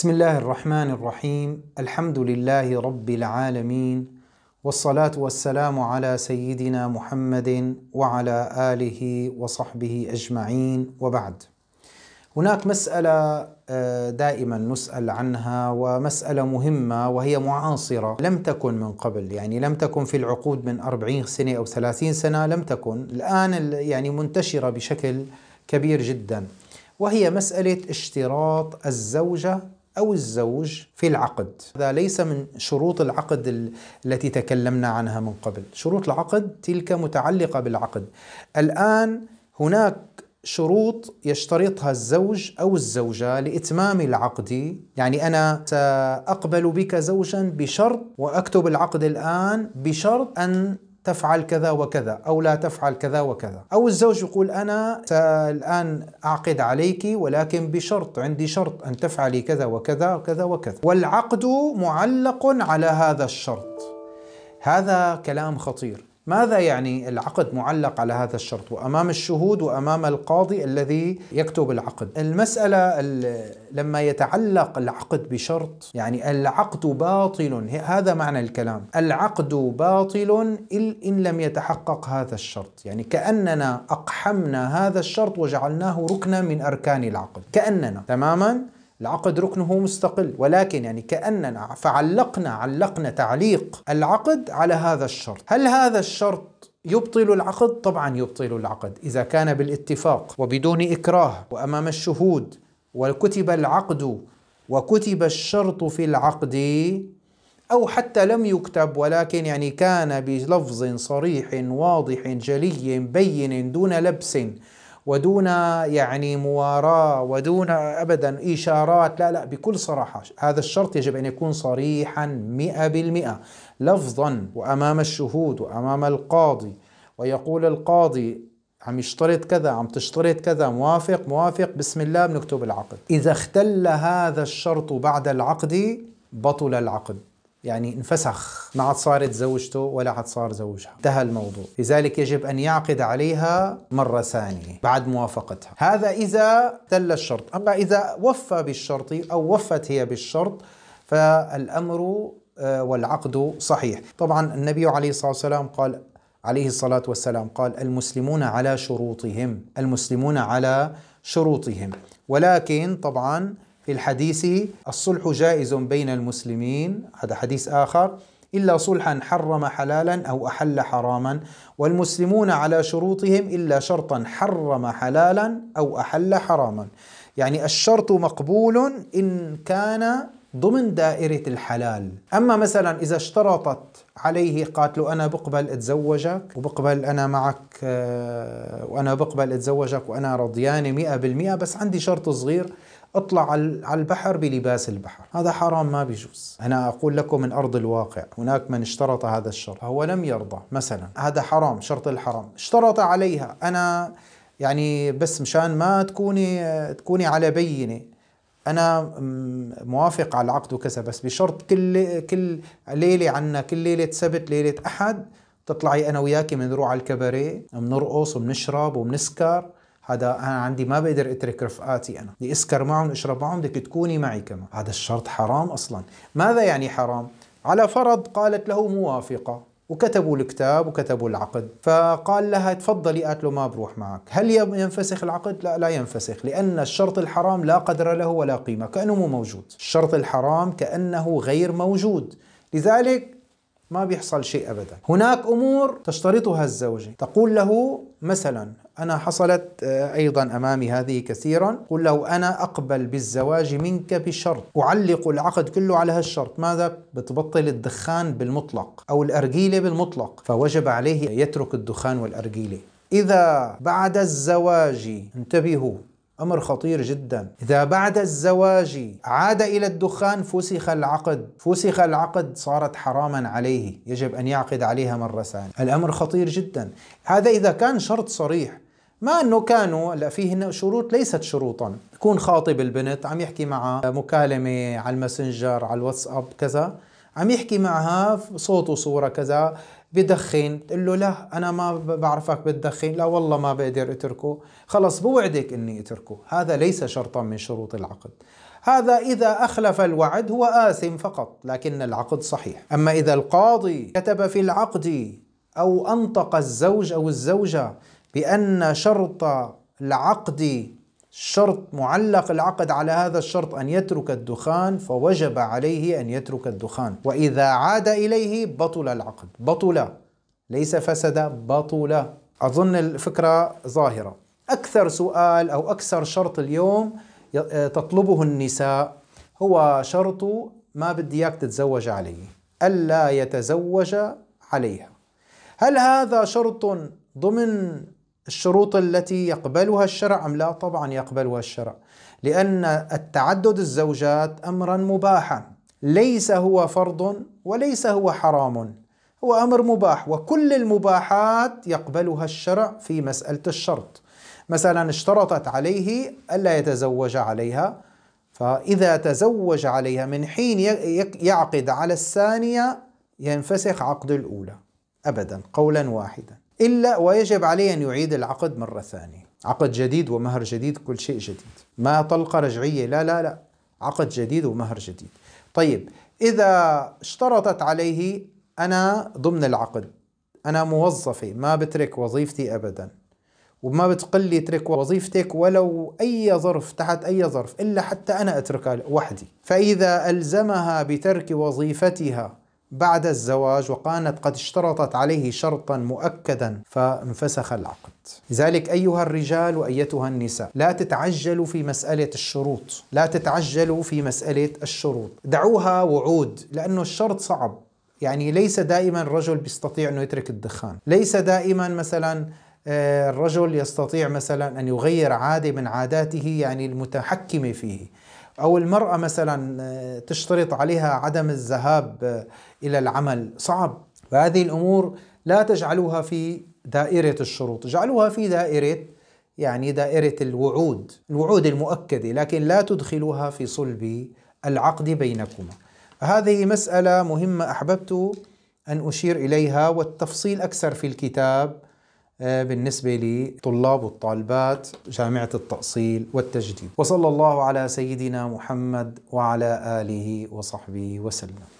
بسم الله الرحمن الرحيم الحمد لله رب العالمين والصلاه والسلام على سيدنا محمد وعلى اله وصحبه اجمعين وبعد هناك مساله دائما نسال عنها ومساله مهمه وهي معاصره لم تكن من قبل يعني لم تكن في العقود من 40 سنه او 30 سنه لم تكن الان يعني منتشره بشكل كبير جدا وهي مساله اشتراط الزوجه أو الزوج في العقد هذا ليس من شروط العقد التي تكلمنا عنها من قبل شروط العقد تلك متعلقة بالعقد الآن هناك شروط يشترطها الزوج أو الزوجة لإتمام العقد يعني أنا سأقبل بك زوجا بشرط وأكتب العقد الآن بشرط أن تفعل كذا وكذا أو لا تفعل كذا وكذا أو الزوج يقول أنا الآن أعقد عليك ولكن بشرط عندي شرط أن تفعلي كذا وكذا وكذا وكذا والعقد معلق على هذا الشرط هذا كلام خطير ماذا يعني العقد معلق على هذا الشرط وامام الشهود وامام القاضي الذي يكتب العقد المساله لما يتعلق العقد بشرط يعني العقد باطل هذا معنى الكلام العقد باطل ان لم يتحقق هذا الشرط يعني كاننا اقحمنا هذا الشرط وجعلناه ركنا من اركان العقد كاننا تماما العقد ركنه مستقل ولكن يعني كأننا فعلقنا علقنا تعليق العقد على هذا الشرط هل هذا الشرط يبطل العقد؟ طبعا يبطل العقد إذا كان بالاتفاق وبدون إكراه وأمام الشهود وكتب العقد وكتب الشرط في العقد أو حتى لم يكتب ولكن يعني كان بلفظ صريح واضح جلي بين دون لبس ودون يعني مواراه ودون ابدا اشارات لا لا بكل صراحه هذا الشرط يجب ان يكون صريحا 100% لفظا وامام الشهود وامام القاضي ويقول القاضي عم يشترط كذا عم تشترط كذا موافق موافق بسم الله بنكتب العقد إذا اختل هذا الشرط بعد العقد بطل العقد يعني انفسخ ما عاد صارت زوجته ولا عاد صار زوجها انتهى الموضوع لذلك يجب أن يعقد عليها مرة ثانية بعد موافقتها هذا إذا تل الشرط أما إذا وفى بالشرط أو وفت هي بالشرط فالأمر آه، والعقد صحيح طبعا النبي عليه الصلاة والسلام قال عليه الصلاة والسلام قال المسلمون على شروطهم المسلمون على شروطهم ولكن طبعا الحديث الصلح جائز بين المسلمين هذا حديث آخر إلا صلحا حرم حلالا أو أحل حراما والمسلمون على شروطهم إلا شرطا حرم حلالا أو أحل حراما يعني الشرط مقبول إن كان ضمن دائرة الحلال أما مثلا إذا اشترطت عليه قالت له أنا بقبل أتزوجك وبقبل أنا معك آه، وأنا بقبل أتزوجك وأنا رضيانة مئة بالمئة بس عندي شرط صغير اطلع على البحر بلباس البحر هذا حرام ما بيجوز أنا أقول لكم من أرض الواقع هناك من اشترط هذا الشرط هو لم يرضى مثلا هذا حرام شرط الحرام اشترط عليها أنا يعني بس مشان ما تكوني تكوني على بينه انا موافق على العقد وكذا بس بشرط كل كل ليله عنا كل ليله سبت ليله احد تطلعي انا وياكي بنروح على الكباريه بنرقص وبنشرب وبنسكر هذا انا عندي ما بقدر اترك رفقاتي انا بدي اسكر معهم اشرب معهم بدك تكوني معي كمان هذا الشرط حرام اصلا ماذا يعني حرام على فرض قالت له موافقه وكتبوا الكتاب وكتبوا العقد فقال لها تفضلي قالت له ما بروح معك هل ينفسخ العقد؟ لا لا ينفسخ لأن الشرط الحرام لا قدر له ولا قيمة كأنه مو موجود الشرط الحرام كأنه غير موجود لذلك ما بيحصل شيء أبدا هناك أمور تشترطها الزوجة تقول له مثلا أنا حصلت آه، أيضا أمامي هذه كثيرا قل لو أنا أقبل بالزواج منك بشرط أعلق العقد كله على هالشرط ماذا؟ بتبطل الدخان بالمطلق أو الأرجيلة بالمطلق فوجب عليه يترك الدخان والأرجيلة إذا بعد الزواج انتبهوا أمر خطير جدا إذا بعد الزواج عاد إلى الدخان فسخ العقد فسخ العقد صارت حراما عليه يجب أن يعقد عليها مرة ثانية الأمر خطير جدا هذا إذا كان شرط صريح مع انه كانوا هلا فيه شروط ليست شروطا يكون خاطب البنت عم يحكي معها مكالمه على الماسنجر على الواتساب كذا عم يحكي معها صوت وصوره كذا بدخن بتقول له لا انا ما بعرفك بتدخن لا والله ما بقدر اتركه خلص بوعدك اني اتركه هذا ليس شرطا من شروط العقد هذا إذا أخلف الوعد هو آثم فقط لكن العقد صحيح أما إذا القاضي كتب في العقد أو أنطق الزوج أو الزوجة بأن شرط العقد شرط معلق العقد على هذا الشرط أن يترك الدخان فوجب عليه أن يترك الدخان وإذا عاد إليه بطل العقد بطل ليس فسد بطل أظن الفكرة ظاهرة أكثر سؤال أو أكثر شرط اليوم آه، تطلبه النساء هو شرط ما بدي إياك تتزوج عليه ألا يتزوج عليها هل هذا شرط ضمن الشروط التي يقبلها الشرع أم لا طبعا يقبلها الشرع لأن التعدد الزوجات أمرا مباحا ليس هو فرض وليس هو حرام هو أمر مباح وكل المباحات يقبلها الشرع في مسألة الشرط مثلا اشترطت عليه ألا يتزوج عليها فإذا تزوج عليها من حين يعقد على الثانية ينفسخ عقد الأولى أبدا قولا واحدا إلا ويجب عليه أن يعيد العقد مرة ثانية عقد جديد ومهر جديد كل شيء جديد ما طلقة رجعية لا لا لا عقد جديد ومهر جديد طيب إذا اشترطت عليه أنا ضمن العقد أنا موظفة ما بترك وظيفتي أبدا وما بتقل لي اترك وظيفتك ولو أي ظرف تحت أي ظرف إلا حتى أنا أتركها وحدي فإذا ألزمها بترك وظيفتها بعد الزواج وكانت قد اشترطت عليه شرطا مؤكدا فانفسخ العقد لذلك أيها الرجال وأيتها النساء لا تتعجلوا في مسألة الشروط لا تتعجلوا في مسألة الشروط دعوها وعود لأنه الشرط صعب يعني ليس دائما الرجل بيستطيع أنه يترك الدخان ليس دائما مثلا آه، الرجل يستطيع مثلا أن يغير عادة من عاداته يعني المتحكمة فيه أو المرأة مثلا آه، تشترط عليها عدم الذهاب آه، إلى العمل صعب فهذه الأمور لا تجعلوها في دائرة الشروط اجعلوها في دائرة يعني دائرة الوعود الوعود المؤكدة لكن لا تدخلوها في صلب العقد بينكما هذه مسألة مهمة أحببت أن أشير إليها والتفصيل أكثر في الكتاب آه، بالنسبة لطلاب والطالبات جامعة التأصيل والتجديد وصلى الله على سيدنا محمد وعلى آله وصحبه وسلم